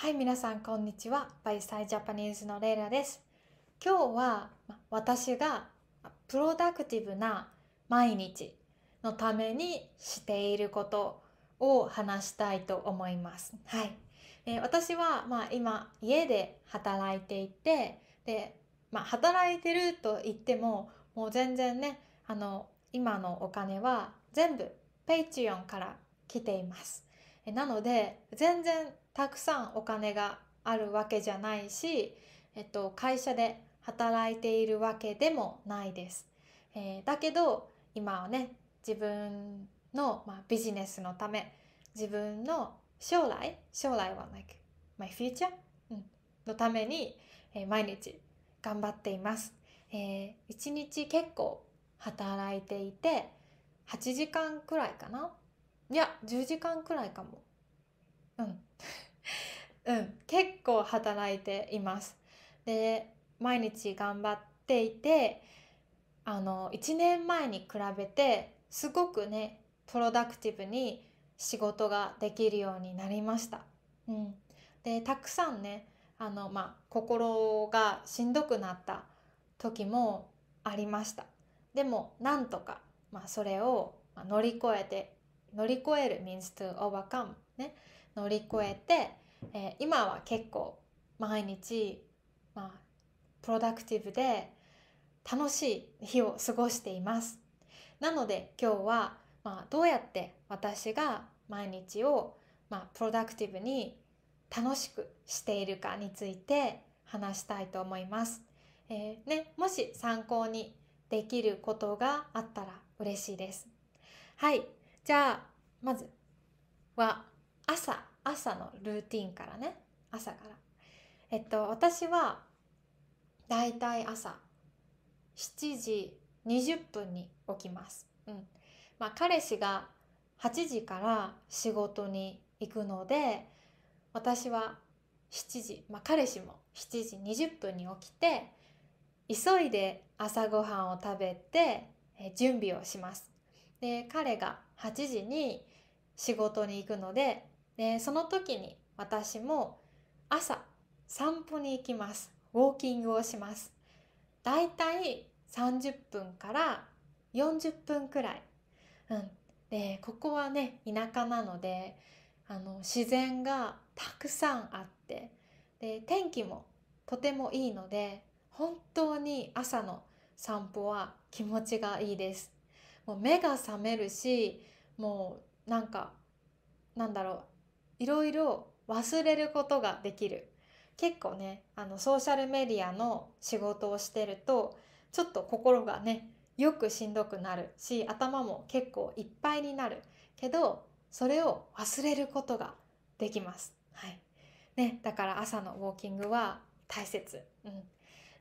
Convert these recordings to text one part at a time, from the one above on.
はい、皆さんこんにちは。バイサイジャパニーズのレイラです。今日は私がプロダクティブな毎日のためにしていることを話したいと思います。はい。え私はまあ今家で働いていて、で、まあ、働いてると言ってももう全然ね、あの今のお金は全部 Patreon から来ています。なので全然たくさんお金があるわけじゃないし、えっと、会社で働いているわけでもないです。えー、だけど今はね自分の、まあ、ビジネスのため自分の将来将来は like my future、うん、のために、えー、毎日頑張っています。えー、日結構働いていて8時間くらいかないや10時間くらいかもうんうん、結構働いています。で、毎日頑張っていて、あの、1年前に比べて、すごくね、プロダクティブに仕事ができるようになりました。うん、で、たくさんね、あの、まあ、心がしんどくなった時もありました。でも、なんとか、まあ、それを乗り越えて、乗り越える means to overcome ね。乗り越えて、えー、今は結構毎日、まあ、プロダクティブで楽しい日を過ごしています。なので今日は、まあ、どうやって私が毎日を、まあ、プロダクティブに楽しくしているかについて話したいと思います。えー、ね、もし参考にできることがあったら嬉しいです。はい。じゃあ、まずは朝朝のルーティンからね朝からえっと私はだいたい朝7時20分に起きます、うんまあ、彼氏が8時から仕事に行くので私は7時、まあ、彼氏も7時20分に起きて急いで朝ごはんを食べて準備をしますで彼が8時に仕事に行くのででその時に私も朝散歩に行きますウォーキングをしますだいたい30分から40分くらい、うん、でここはね田舎なのであの自然がたくさんあってで天気もとてもいいので本当に朝の散歩は気持ちがいいです。もう目が覚めるしもうなんかなんだろういろいろ忘れることができる結構ねあのソーシャルメディアの仕事をしてるとちょっと心がねよくしんどくなるし頭も結構いっぱいになるけどそれを忘れることができます。はいね、だから朝のウォーキングは大切。うん、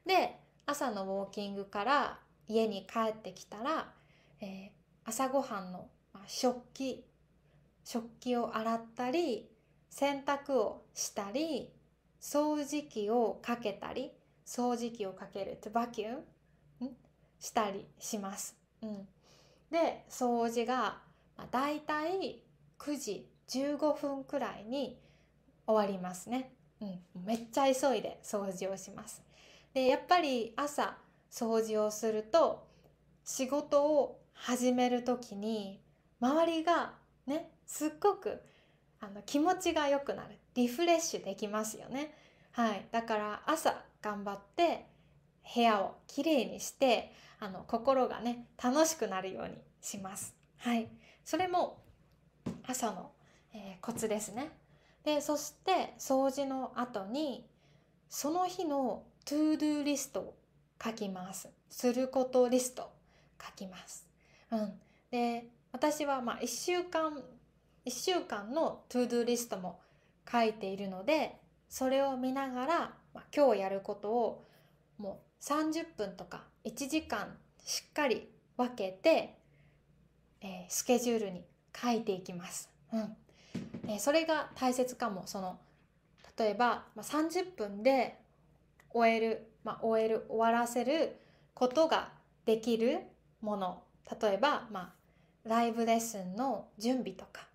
で朝のウォーキングから家に帰ってきたら、えー、朝ごはんの食器食器を洗ったり洗濯をしたり掃除機をかけたり掃除機をかけるとバキュームしたりします。うん、で掃除がだいたい9時15分くらいに終わりますね。うん、めっちゃ急いで掃除をします。でやっぱり朝掃除をすると仕事を始める時に周りがねすっごくあの気持ちが良くなるリフレッシュできますよね。はい、だから朝頑張って部屋をきれいにしてあの心がね楽しくなるようにします。はい、それも朝の、えー、コツですね。でそして掃除の後にその日のトゥードゥリストを書きます。することリスト書きます。うん、で私はまあ1週間1週間のトゥードゥリストも書いているのでそれを見ながら、まあ、今日やることをもう30分とか1時間しっかり分けて、えー、スケジュールに書いていきます。うんえー、それが大切かもその例えば、まあ、30分で終える、まあ、終える終わらせることができるもの例えば、まあ、ライブレッスンの準備とか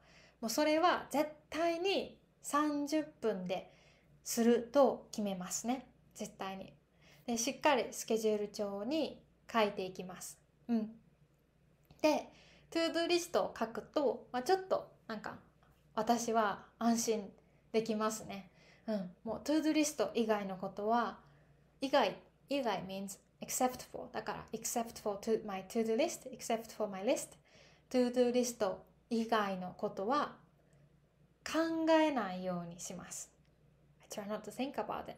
もうそれは絶対に30分ですると決めますね絶対にでしっかりスケジュール帳に書いていきます、うん、でトゥードゥリストを書くと、まあ、ちょっとなんか私は安心できますね、うん、もうトゥードゥリスト以外のことは以外以外 means except for だから except for to my to do list except for my list to do list 以外のことは考えないようにします。I try not to think about it.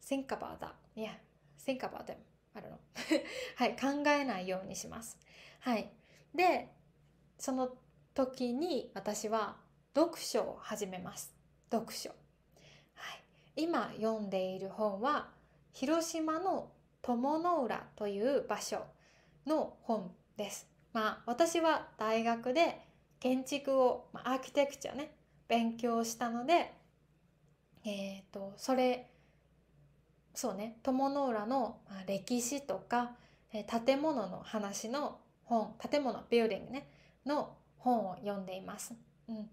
Think about that. Yeah. Think about them. I don't know. はい。考えないようにします。はい。で、その時に私は読書を始めます。読書。はい。今読んでいる本は広島の友の浦という場所の本です。まあ私は大学で建築を、まあ、アーキテクチャね勉強したので、えーと、それそうね鞆の浦の歴史とか建物の話の本建物ビーディングねの本を読んでいます。うん、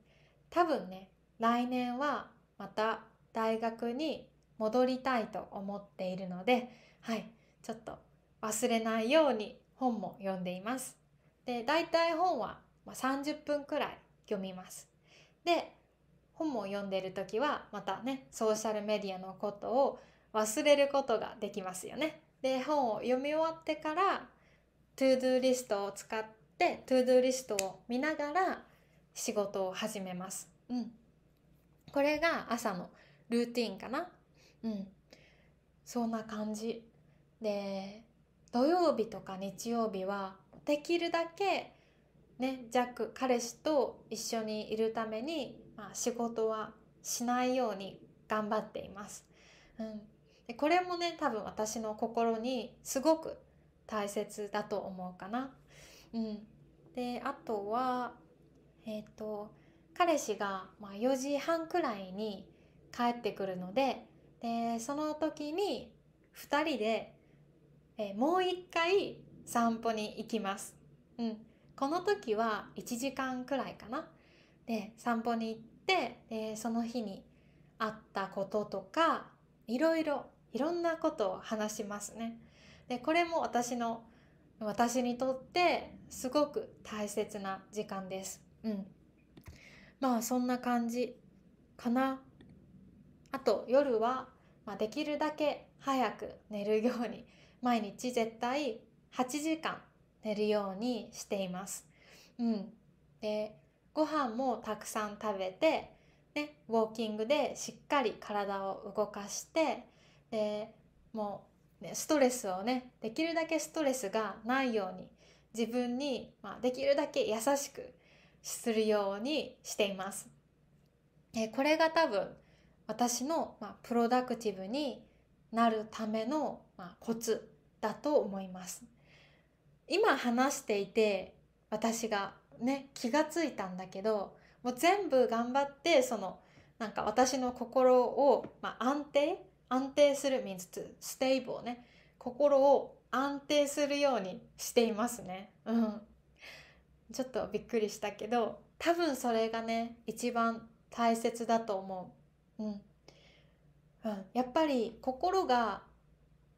多分ね来年はまた大学に戻りたいと思っているので、はい、ちょっと忘れないように本も読んでいます。で、大体本はまあ、30分くらい読みます。で本を読んでる時はまたねソーシャルメディアのことを忘れることができますよね。で本を読み終わってからトゥードゥリストを使ってトゥードゥリストを見ながら仕事を始めます。うん、これが朝のルーティンかな。うん、そんな感じで土曜日とか日曜日はできるだけね、ジャック彼氏と一緒にいるために、まあ、仕事はしないように頑張っています。うん、でこれもね多分私の心にすごく大切だと思うかな。うん、であとは、えっ、ー、と彼氏が、まあ、4時半くらいに帰ってくるのででその時に2人で、えー、もう一回散歩に行きます。うんこの時は1時間くらいかなで散歩に行ってでその日にあったこととかいろいろいろんなことを話しますね。でこれも私の私にとってすごく大切な時間です。うん、まあそんな感じかな。あと夜は、まあ、できるだけ早く寝るように毎日絶対8時間寝るようにしています。うん、でご飯もたくさん食べて、ね、ウォーキングでしっかり体を動かしてでもう、ね、ストレスをねできるだけストレスがないように自分に、まあ、できるだけ優しくするようにしています。えこれが多分私の、まあ、プロダクティブになるための、まあ、コツだと思います。今話していて私がね気がついたんだけどもう全部頑張ってそのなんか私の心を、まあ、安定安定する means to stable ね心を安定するようにしていますね。うん、ちょっとびっくりしたけど多分それがね一番大切だと思う。うんうん、やっぱり心が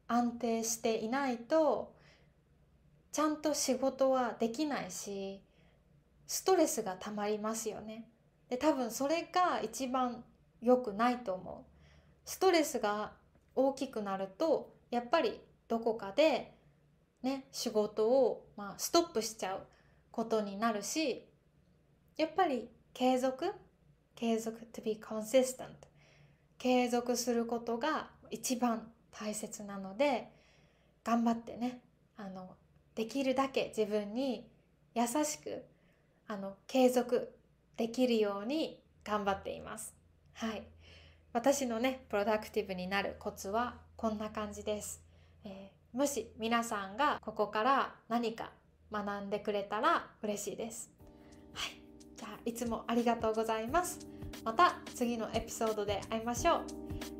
安定していないとちゃんと仕事はできないしストレスがたまりますよね。で多分それが一番良くないと思う。ストレスが大きくなるとやっぱりどこかで、ね、仕事を、まストップしちゃうことになるしやっぱり継続継続 to be consistent 継続することが一番大切なので頑張ってねあのできるだけ自分に優しくあの継続できるように頑張っています。はい、私のねプロダクティブになるコツはこんな感じです。えー、もし皆さんがここから何か学んでくれたら嬉しいです。はい、じゃあいつもありがとうございます。また次のエピソードで会いましょう。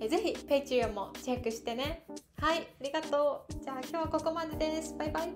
えー、ぜひ Patreon もチェックしてね。はい、ありがとう。じゃあ今日はここまでです。バイバイ。